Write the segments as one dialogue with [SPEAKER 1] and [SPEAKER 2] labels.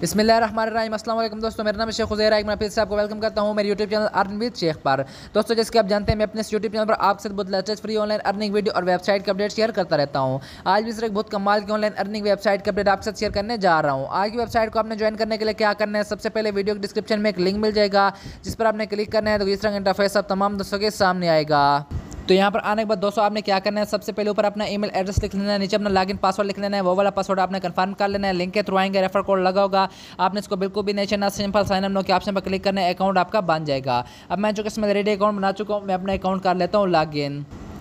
[SPEAKER 1] बिसमिल रहीम दोस्तों मेरा नाम शेख हुजैर एक मैं फिर से आपको वेलकम करता हूँ मेरे YouTube channel earn with Shaikh पर दोस्तों जैसे कि आप जानते हैं मैं अपने यूट्यूब चैनल पर आपसे बहुत latest free online earning video और वेबसाइट का अपडेट शेयर करता रहता हूँ आज भी सर एक बहुत कमाल की ऑनलाइन अर्निंग वेबसाइट का अपडेट आपके साथ शेयर करने जा रहा हूँ आज की वेबसाइट को आपने ज्वाइन करने के लिए क्या करना है सबसे पहले वीडियो के डिस्क्रिप्शन में एक लिंक मिल जाएगा जिस पर आपने क्लिक करना है तो इस तरह इंटरफेस आप तमाम दोस्तों के सामने आएगा तो यहाँ पर आने के बाद दोस्तों आपने क्या करना है सबसे पहले ऊपर अपना ईमेल एड्रेस लिख लेना है नीचे अपना लॉगिन पासवर्ड लिख लेना है वो वाला पासवर्ड आपने कंफर्म कर लेना है लिंक के थ्रू आएंगे रेफर कोड लगा होगा आपने इसको बिल्कुल भी नहीं छेना सिंपल साइन अप नो के ऑप्शन पर क्लिक करना है अकाउंट आपका बन जाएगा अब मैं जो इसमें रेडी अकाउंट बना चुका हूँ मैं अपना अकाउंट कर लेता हूँ लॉग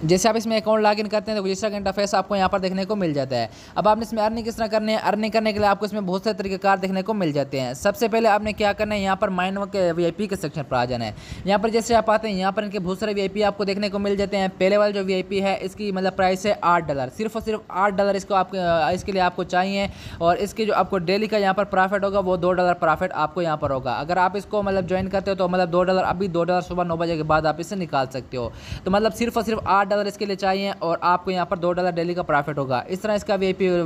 [SPEAKER 1] जैसे आप इसमें अकाउंट लॉगिन करते हैं तो गुजशा का इंटरफेस आपको यहाँ पर देखने को मिल जाता है अब आपने इसमें अर्निंग किस तरह करनी है अर्निंग करने के लिए आपको इसमें बहुत सारे तरीकेकार देखने को मिल जाते हैं सबसे पहले आपने क्या करना है यहाँ पर माइन वर्क वी के सेक्शन पर आ जाना है यहाँ पर जैसे आप आते हैं यहाँ पर इनके बहुत सारे वी आपको देखने को मिल जाते हैं पहले वाले जो वी है इसकी मतलब प्राइस है आठ डॉलर सिर्फ और सिर्फ आठ डॉलर इसको आप इसके लिए आपको चाहिए और इसके जो आपको डेली का यहाँ पर प्रॉफिट होगा वो दो डॉलर प्रॉफिट आपको यहाँ पर होगा अगर आप इसको मतलब ज्वाइन करते हो तो मतलब दो डॉलर अभी दो डॉलर सुबह नौ बजे के बाद आप इसे निकाल सकते हो तो मतलब सिर्फ और सिर्फ आठ डॉलर इसके लिए चाहिए और आपको यहाँ पर दो डॉलर डेली का प्रॉफिट होगा इस तरह इसका वी ए पी है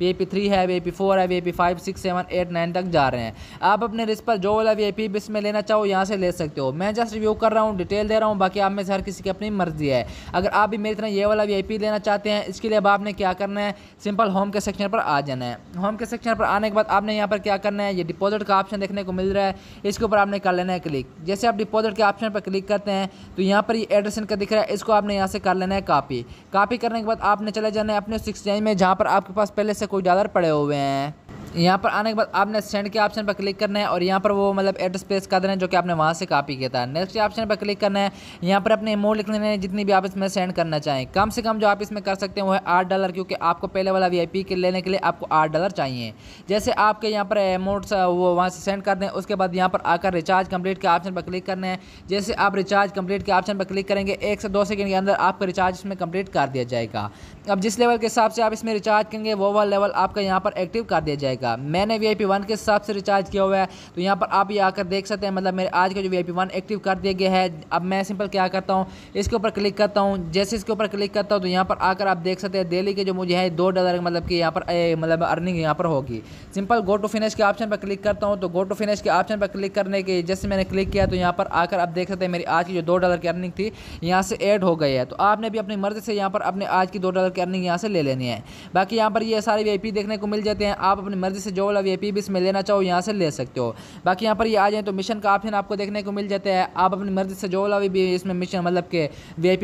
[SPEAKER 1] वी ए पी थ्री है वी ए पी फोर है V A P five six seven eight nine तक जा रहे हैं आप अपने रिस्क पर जो वाला वी आई पी लेना चाहो यहाँ से ले सकते हो मैं जस्ट रिव्यू कर रहा हूँ डिटेल दे रहा हूँ बाकी आप में से हर किसी की अपनी मर्जी है अगर आप भी मेरी तरह ये वाला वी लेना चाहते हैं इसके लिए अब आपने क्या करना है सिंपल होम के सेक्शन पर आ जाना है होम के सेक्शन पर आने के बाद आपने यहाँ पर क्या करना है ये डिपॉजिट का ऑप्शन देखने को मिल रहा है इसके ऊपर आपने कर लेना है क्लिक जैसे आप डिपॉजिट के ऑप्शन पर क्लिक करते हैं तो यहाँ पर ये एड्रेस इनका दिख रहा है इसको आपने यहाँ से कर लेना है कापी कापी करने के बाद आपने चले जाना है अपने सिक्स में जहाँ पर आपके पास पहले से कोई डॉलर पड़े हुए हैं यहाँ पर आने के बाद आपने सेंड के ऑप्शन पर क्लिक करना है और यहाँ पर वो मतलब एड्रेस पेस कर देना है जो कि आपने वहाँ से कॉपी किया था नेक्स्ट ऑप्शन पर क्लिक करना है यहाँ पर अपने अमाउंट लिख लेना है जितनी भी आप इसमें सेंड करना चाहें कम से कम जो आप इसमें कर सकते हैं वो है आठ डॉलर क्योंकि आपको पहले वाला वी के लेने के लिए आपको आठ डॉलर चाहिए जैसे आपके यहाँ पर अमाउंट वो वहाँ से सेंड कर दें उसके बाद यहाँ पर आकर रिचार्ज कम्प्लीट के ऑप्शन पर क्लिक करना है जैसे आप रिचार्ज कम्प्लीट के ऑप्शन पर क्लिक करेंगे एक से दो सेकेंड के अंदर आपका रिचार्ज इसमें कम्प्लीट कर दिया जाएगा अब जिस लेवल के हिसाब से आप इसमें रिचार्ज करेंगे वो वाला लेवल आपका यहाँ पर एक्टिव कर दिया जाएगा का मैंने वी आई के हिसाब से रिचार्ज किया हुआ है तो यहाँ पर आप ये आकर देख सकते हैं मतलब मेरे आज का जो वी आई एक्टिव कर दिया गया है अब मैं सिंपल क्या करता हूँ इसके ऊपर क्लिक करता हूँ जैसे इसके ऊपर क्लिक करता हूँ तो यहाँ पर आकर आप देख सकते हैं डेली के जो मुझे है दो डॉलर मतलब कि यहाँ पर मतलब अर्निंग यहाँ पर होगी सिंपल गो टू फिनिश के ऑप्शन पर क्लिक करता हूँ तो गो टू फिनिश के ऑप्शन पर क्लिक करने के जैसे मैंने क्लिक किया तो यहाँ पर आकर आप देख सकते हैं मेरी आज की जो दो डॉलर की अर्निंग थी यहाँ से एड हो गई है तो आपने भी अपनी मर्ज़ी से यहाँ पर अपने आज की दो डॉलर की अर्निंग यहाँ से ले लेनी है बाकी यहाँ पर ये सारे वी देखने को मिल जाते हैं आप अपनी मर्ज़ी से जो वाला वी आई इसमें लेना चाहो यहाँ से ले सकते हो बाकी यहाँ पर ये आ जाए तो मिशन का ऑप्शन आपको देखने को मिल जाता है आप अपनी मर्ज़ी से जो वाला भी इसमें मिशन मतलब के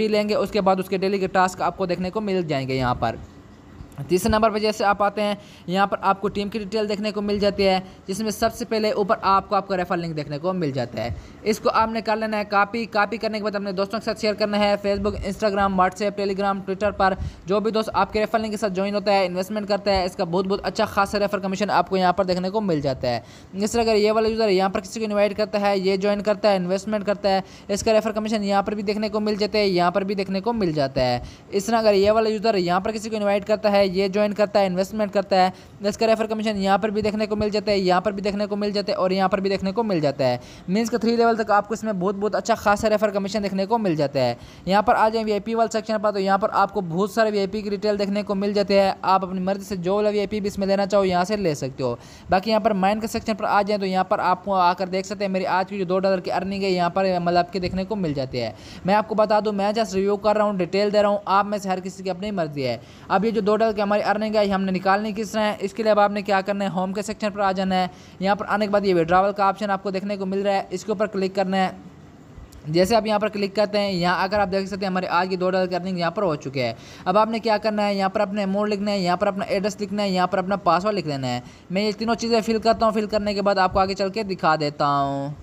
[SPEAKER 1] वी लेंगे उसके बाद उसके डेली के टास्क आपको देखने को मिल जाएंगे यहाँ पर तीसरे नंबर पर जैसे आप आते हैं यहाँ पर आपको टीम की डिटेल देखने को मिल जाती है जिसमें सबसे पहले ऊपर आपको आपका रेफर लिंक देखने को मिल जाता है इसको आपने कर लेना है कॉपी कॉपी करने के बाद अपने दोस्तों के साथ शेयर करना है Facebook Instagram WhatsApp Telegram Twitter पर जो भी दोस्त आपके रेफर लिंक के साथ ज्वाइन होता है इन्वेस्टमेंट करता है इसका बहुत बहुत अच्छा खासा रेफर कमीशन आपको यहाँ पर देखने को मिल जाता है जिस तरह अगर ये वाला यूज़र यहाँ पर किसी को इन्वाइट करता है ये ज्वाइन करता है इन्वेस्टमेंट करता है इसका रेफर कमीशन यहाँ पर भी देखने को मिल जाता है यहाँ पर भी देखने को मिल जाता है इस तरह अगर ये वाला यूज़र यहाँ पर किसी को इन्वाइट करता है है ये ज्वाइन करता है इन्वेस्टमेंट करता है इसका रेफर कमीशन यहाँ पर भी देखने को मिल जाता है यहाँ पर भी देखने को मिल जाता है और यहाँ पर भी देखने को मिल जाता है मीनस का थ्री लेवल तक आपको इसमें बहुत बहुत अच्छा खासा रेफर कमीशन देखने को मिल जाता है यहाँ पर आ जाए वी वाला सेक्शन पर तो यहाँ पर आपको बहुत सारे वी की डिटेल देखने को मिल जाते हैं आप अपनी मर्जी से जो वाला वी भी इसमें लेना चाहो यहाँ से ले सकते हो बाकी यहाँ पर माइंड के सेक्शन पर आ जाए तो यहाँ पर आपको आकर देख सकते हैं मेरी आज की जो दो डॉलर की अर्निंग है यहाँ पर मतलब आपके देखने को मिल जाती है मैं आपको बता दूँ मैं जस्ट रिव्यू कर रहा हूँ डिटेल दे रहा हूँ आप में से हर किसी की अपनी मर्जी है अब ये जो दो डॉलर कि हमारी अर्निंग है हमने निकालनी किस रहे हैं इसके लिए अब आपने क्या करना है होम के सेक्शन पर आ जाना है यहाँ पर आने के बाद ये विड्रावल का ऑप्शन आपको देखने को मिल रहा है इसके ऊपर क्लिक करना है जैसे आप यहाँ पर क्लिक करते हैं यहाँ आकर आप देख सकते हैं हमारे आज की दो डॉलर अर्निंग यहाँ पर हो चुके हैं अब आपने क्या करना है यहाँ पर अपने अमाउंट लिखना है यहाँ पर अपना एड्रेस लिखना है यहाँ पर अपना पासवर्ड लिख लेना है मैं ये तीनों चीज़ें फिल करता हूँ फिल करने के बाद आपको आगे चल के दिखा देता हूँ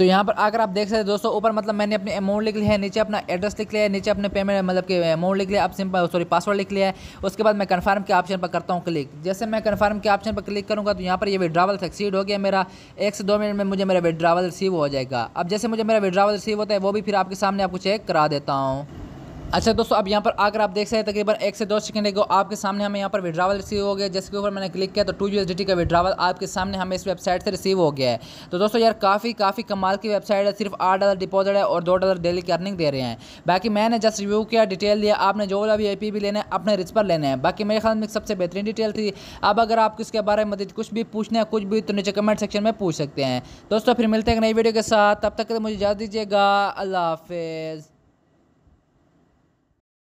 [SPEAKER 1] तो यहाँ पर आकर आप देख सकते हैं दोस्तों ऊपर मतलब मैंने अपने अमाउंट लिख लिया है नीचे अपना एड्रेस लिख लिया है नीचे अपने पेमेंट मतलब कि अमाउंट लिख लिया आप सिंपल सॉरी पासवर्ड लिख लिया है उसके बाद मैं कन्फर्म के ऑप्शन पर करता हूँ क्लिक जैसे मैं कन्फर्म के ऑप्शन पर क्लिक करूँगा तो यहाँ पर ये विड्रावल सक्सीड हो गया मेरा एक से दो मिनट में मुझे मेरा विड्रावल रिसीव हो जाएगा अब जैसे मुझे मेरा विड्रावल रिसीव होता है वो भी फिर आपके सामने आपको चेक करा देता हूँ अच्छा दोस्तों अब यहाँ पर आकर आप देख सकते हैं तकरीबन एक से दो सेकंड को आपके सामने हमें यहाँ पर विड्रावल रिसीव हो गया जिसके ऊपर मैंने क्लिक किया तो टू यू का विड्रावल आपके सामने हमें इस वेबसाइट से रिसीव हो गया है तो दोस्तों यार काफ़ी काफ़ी कमाल की वेबसाइट है सिर्फ आठ डॉलर डिपॉजिट है और दो डॉलर डेली की अर्निंग दे रहे हैं बाकी मैंने जस्ट रिव्यू किया डिटेल दिया आपने जो वाला भी आई भी लेना है अपने रिच पर लेना है बाकी मेरे ख्याल में सबसे बेहतरीन डिटेल थी अब अगर आप इसके बारे में मदद कुछ भी पूछना है कुछ भी तो नीचे कमेंट सेक्शन में पूछ सकते हैं दोस्तों फिर मिलते हैं नई वीडियो के साथ तब तक मुझे याद दीजिएगा अल्लाह हाफिज़